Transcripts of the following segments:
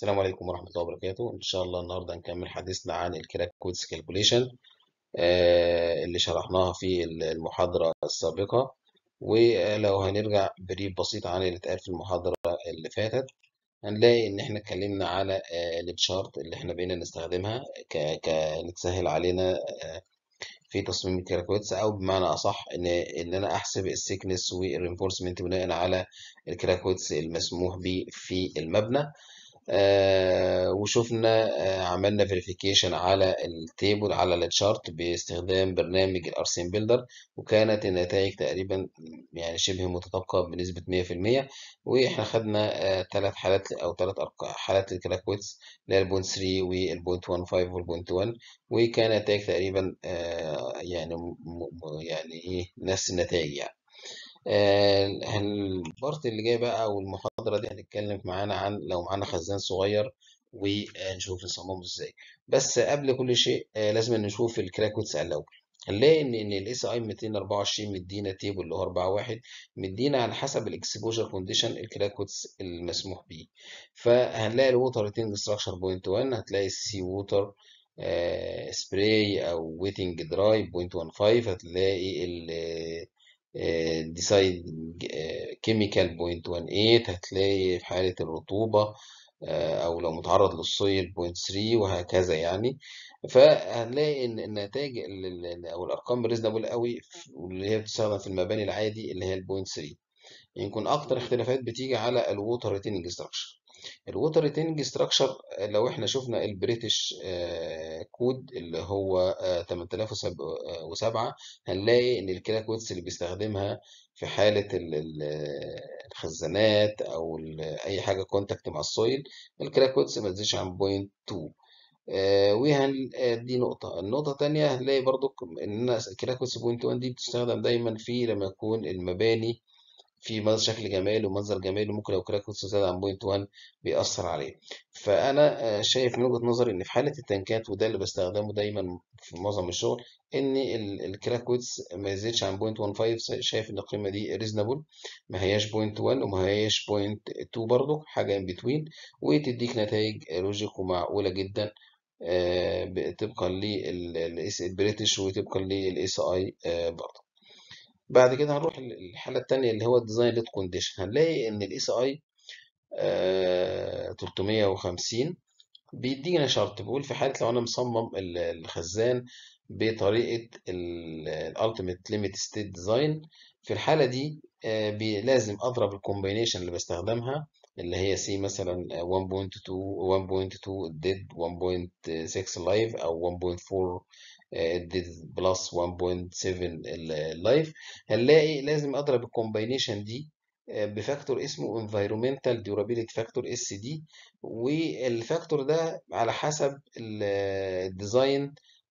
السلام عليكم ورحمة الله وبركاته إن شاء الله النهاردة هنكمل حديثنا عن الكراك كودز كالكوليشن آه، اللي شرحناها في المحاضرة السابقة ولو هنرجع بريف بسيط عن اللي اتقال في المحاضرة اللي فاتت هنلاقي إن إحنا اتكلمنا على التشارت آه، اللي إحنا بقينا نستخدمها ك... ك... نتسهل علينا آه، في تصميم الكراكوتس او بمعنى اصح ان ان انا احسب السيكنس والرينفورسمنت بناء على الكراكوتس المسموح به في المبنى آه، وشفنا آه، عملنا فيريفيكيشن على التيبل على التشارت باستخدام برنامج الارسين بيلدر وكانت النتائج تقريبا يعني شبه متطابقه بنسبه 100% واحنا خدنا ثلاث آه، حالات او ثلاث حالات الكراكويتس اللي هي البوينت 3 والبوينت 15 والبوينت 1 وكان النتائج تقريبا يعني يعني ايه نفس النتائج يعني البارت اللي جاي بقى او المحاضره المحاضرة دي هنتكلم معانا عن لو معانا خزان صغير ونشوف نصممه ازاي بس قبل كل شيء آه، لازم نشوف الكراك ويتس الاول هنلاقي ان ان الاس اي 224 مدينا تيبل اللي هو 4 1 مدينا على حسب الاكسبوجر كونديشن الكراكوتس المسموح بيه فهنلاقي الووتر ريتنج ستراكشر بوينت 1 هتلاقي السي ووتر سبراي او ويتنج دراي بوينت 1.5 هتلاقي ديسايد كيميكال بوينت 1.8 هتلاقي في حالة الرطوبة آه، أو لو متعرض بوينت 0.3 وهكذا يعني فهنلاقي إن النتائج أو الأرقام ريزنبل قوي واللي هي بتستخدم في المباني العادي اللي هي البوينت 0.3 يمكن أكتر اختلافات بتيجي على الووتر ريتيننج ستراكشر الووتر retaining ستراكشر لو احنا شفنا البريتش كود آه، اللي هو 8007 آه، هنلاقي ان الكلاكوتس اللي بيستخدمها في حالة الخزانات او اي حاجة كونتاكت مع السويل الكلاكوتس ما تزيدش عن بوينت 2 وهن دي نقطة النقطة الثانية هنلاقي برضو إن كلاكوس بوينت 1 دي بتستخدم دايما في لما يكون المباني في منظر شكل جمال ومنظر جمال ممكن لو كراك نص زاد عن بوينت 1 بيأثر عليه فأنا آه، شايف من وجهة نظري إن في حالة التنكات وده اللي بستخدمه دايما في معظم الشغل إن الكراك ويتس ما يزيدش عن بوينت 1.5 شايف إن القيمة دي ريزنبل ما هياش بوينت 1 وما هياش بوينت 2 برضه حاجة ان بتوين وتديك نتائج لوجيك ومعقولة جدا آه، طبقا للبريتش وطبقا للاس اي آه، برضه بعد كده هنروح للحالة التانية اللي هو الديزاين ليد كونديشن هنلاقي ان الاي سي اي 350 بيدينا شرط بيقول في حالة لو انا مصمم الخزان بطريقة الالتيميت ليميت ستيت ديزاين في الحالة دي آه، لازم اضرب الكومبينيشن اللي بستخدمها اللي هي سي مثلا 1.2 1.2 ديد 1.6 لايف او 1.4 الديد بلس 1.7 اللايف هنلاقي لازم اضرب الكومباينيشن دي آه، بفاكتور اسمه environmental durability factor اس دي والفاكتور ده على حسب الديزاين آه،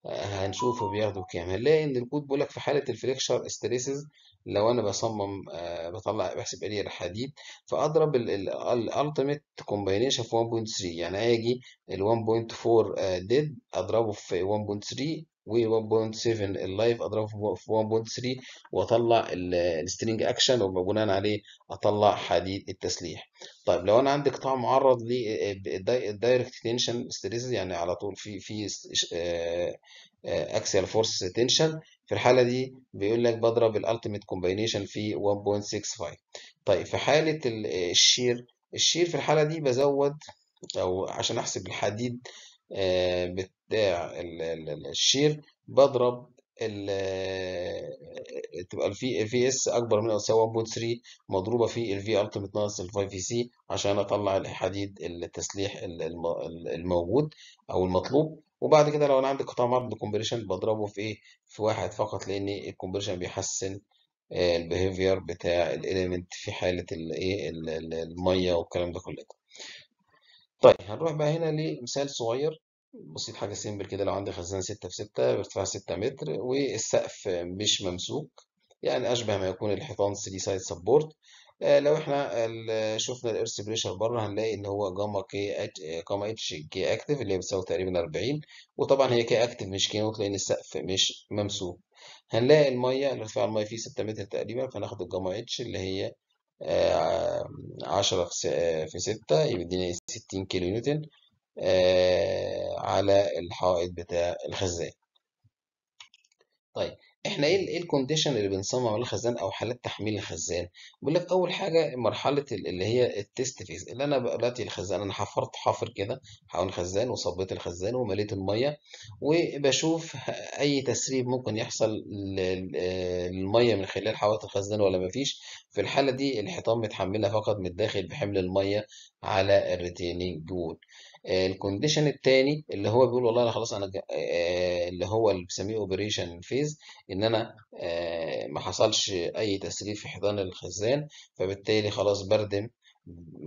هنشوفه بياخده كام هنلاقي ان الكود بيقول لك في حاله الفليكشر استريسز لو انا بصمم آه، بطلع بحسب اريا الحديد فاضرب الالتيميت كومباينيشن في 1.3 يعني اجي ال 1.4 ديد آه، اضربه في 1.3 و1.7 اللايف اضربه في 1.3 واطلع السترينج اكشن وبناء عليه اطلع حديد التسليح طيب لو انا عندي قطاع معرض للدايركت آه، آه، تنشن ستريس يعني على طول في في اكسيال فورس تنشن في الحاله دي بيقول لك بضرب الالتيميت كومباينيشن في 1.65 طيب في حاله آه، الشير الشير في الحاله دي بزود او عشان احسب الحديد بتاع الشير بضرب تبقى الفي في اس اكبر من او يساوي 1.3 مضروبه في الفي التيمت ناقص ال 5 في سي عشان اطلع الحديد التسليح الموجود او المطلوب وبعد كده لو انا عندي قطاع معرض كومبريشن بضربه في ايه في واحد فقط لان الكومبريشن بيحسن آه، البيهيفير بتاع الاليمنت في حاله الايه الميه والكلام ده كله طيب هنروح بقى هنا لمثال صغير بسيط حاجة سيمبل كده لو عندي خزان ستة في ستة بارتفاع ستة متر والسقف مش ممسوك يعني أشبه ما يكون الحيطان 3 سايد سبورت لو احنا شفنا الإيرث بريشر بره هنلاقي ان هو جاما كي جاما اتش كي اكتف اللي هي بتساوي تقريبا 40 وطبعا هي كي اكتف مش كي نوت لان السقف مش ممسوك هنلاقي الميه ارتفاع الميه فيه 6 متر تقريبا فناخد الجاما اتش اللي هي 10 آه، في 6 آه، يديني 60 كيلو نيوتن آه، على الحائط بتاع الخزان طيب احنا ايه ايه الكونديشن اللي بنصمم الخزان او حالات تحميل الخزان بيقول لك اول حاجه مرحله اللي هي التيست فيز اللي انا دلوقتي الخزان انا حفرت حفر كده حوالين الخزان وصبيت الخزان ومليت الميه وبشوف اي تسريب ممكن يحصل آه، للميه من خلال حوائط الخزان ولا مفيش في الحالة دي الحيطان متحملة فقط من الداخل بحمل المية على الريتينينج وول آه، الكونديشن الثاني اللي هو بيقول والله انا خلاص انا آه، اللي هو اللي بنسميه اوبريشن فيز ان انا آه، ما حصلش اي تسريب في حيطان الخزان فبالتالي خلاص بردم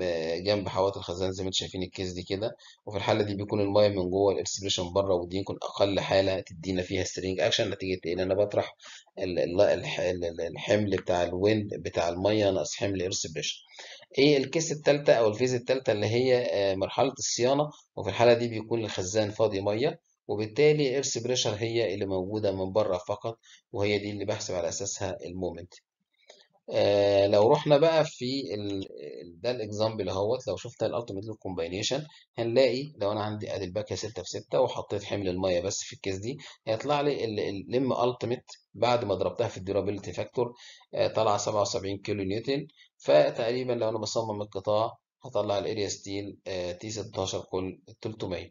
آه، جنب حوائط الخزان زي ما انتم شايفين الكيس دي كده وفي الحاله دي بيكون المايه من جوه الاكسبريشن بره ودي يكون اقل حاله تدينا فيها سترينج اكشن نتيجه ايه؟ انا بطرح الحمل بتاع الويند بتاع المايه ناقص حمل ارسبريشن ايه الكيس الثالثه او الفيز الثالثه اللي هي آه، مرحله الصيانه وفي الحاله دي بيكون الخزان فاضي ميه وبالتالي الايرس بريشر هي اللي موجوده من بره فقط وهي دي اللي بحسب على اساسها المومنت آه لو رحنا بقى في ال... ده الاكزامبل اهوت لو شفت الالتيميت كومباينيشن هنلاقي لو انا عندي ادي الباكيه 6 في 6 وحطيت حمل الميه بس في الكيس دي هيطلع لي اللم التيميت بعد ما ضربتها في الديورابيلتي فاكتور آه طالعه 77 كيلو نيوتن فتقريبا لو انا بصمم القطاع هطلع الاريا ستيل آه تي 16 كل 300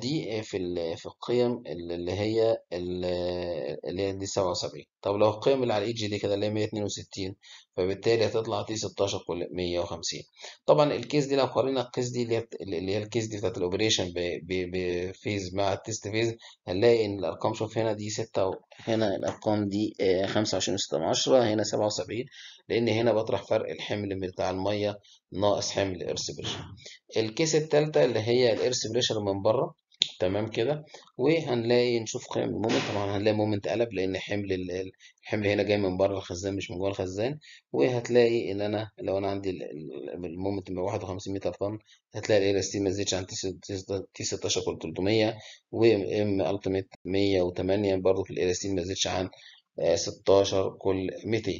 دي في في القيم اللي هي اللي هي دي 77 طب لو القيم اللي على جي دي كده اللي هي 162 فبالتالي هتطلع تي 16 كل 150 طبعا الكيس دي لو قارنا الكيس دي اللي هي الكيس دي بتاعت الأوبريشن بفيز مع التيست فيز هنلاقي إن الأرقام شوف هنا دي 6 وهنا هنا الأرقام دي 25 آه، و6 هنا 77 لأن هنا بطرح فرق الحمل بتاع المية ناقص حمل الارث بريشر الكيس الثالثه اللي هي الإرث بريشر من بره تمام كده، وهنلاقي نشوف قيم المومنت طبعًا هنلاقي مومنت قلب لأن حمل الحمل هنا جاي من بره الخزان مش من جوه الخزان، وهتلاقي إن أنا لو أنا عندي المومنت ال 51 متر طن هتلاقي ال سي ما زادتش عن تي 16 كل 300 وام التميت 108 برضه في ال سي ما زادتش عن 16 آه، كل 200.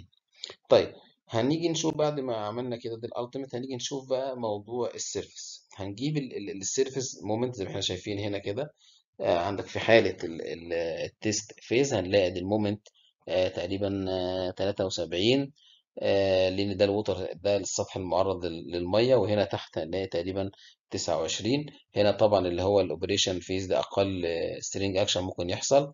طيب هنيجي نشوف بعد ما عملنا كده دي هنيجي نشوف بقى موضوع السيرفس هنجيب السيرفيس مومنت زي ما احنا شايفين هنا كده آه، عندك في حالة التيست فيز هنلاقي المومنت آه، تقريبا 73 آه، لأن ده الوتر ده السطح المعرض للمية وهنا تحت هنلاقي تقريبا 29 هنا طبعا اللي هو الأوبريشن فيز ده أقل سترينج أكشن ممكن يحصل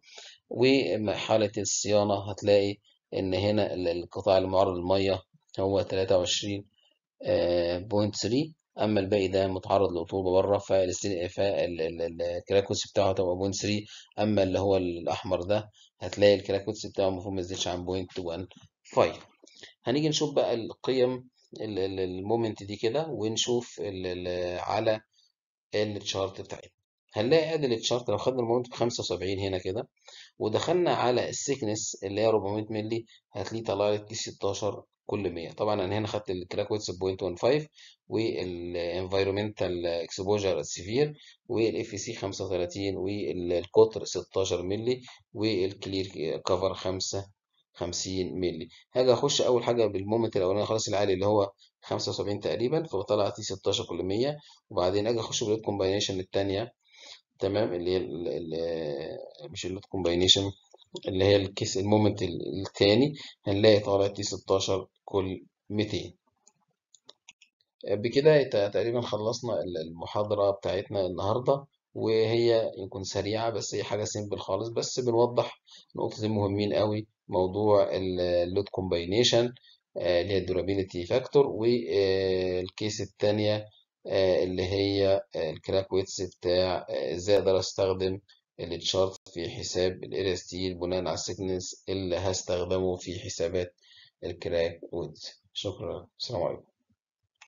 وحالة الصيانة هتلاقي إن هنا القطاع المعرض للمية هو 23.3 اما الباقي ده متعرض لرطوبه بره فالكراكوتس بتاعه هتبقى بوينت 3 اما اللي هو الاحمر ده هتلاقي الكراكوتس بتاعه المفروض ما يزيدش عن بوينت 1.5 هنيجي نشوف بقى القيم المومنت دي كده ونشوف الـ الـ على التشارت بتاعتنا هنلاقي ادي التشارت لو خدنا المومنت ب 75 هنا كده ودخلنا على السيكنس اللي هي 400 مللي هتلاقيه طلع لي 16 كل 100 طبعا انا هنا خدت الكراك ويتس 0.15 والانفيرومنتال اكسبوجر سيفير والاف سي 35 والقطر 16 مللي والكلير كفر 5 50 مللي هاجي اخش اول حاجه بالمومنت الاولاني خلاص العالي اللي هو 75 تقريبا فبطلع تي 16 كل 100 وبعدين اجي اخش بالكومباينيشن الثانيه تمام اللي هي مش اللوت كومباينيشن اللي هي الكيس المومنت الثاني هنلاقي طالع تي 16 كل 200 بكده تقريبا خلصنا المحاضرة بتاعتنا النهاردة وهي يكون سريعة بس هي حاجة سيمبل خالص بس بنوضح نقطتين مهمين قوي موضوع اللود كومباينيشن آه، اللي هي الدورابيليتي فاكتور والكيس آه، الثانية آه، اللي هي الكراك ويتس بتاع ازاي اقدر استخدم التشارت في حساب الـ LST بناء على السيكنس اللي هستخدمه في حسابات الكراك ويدز شكرا السلام عليكم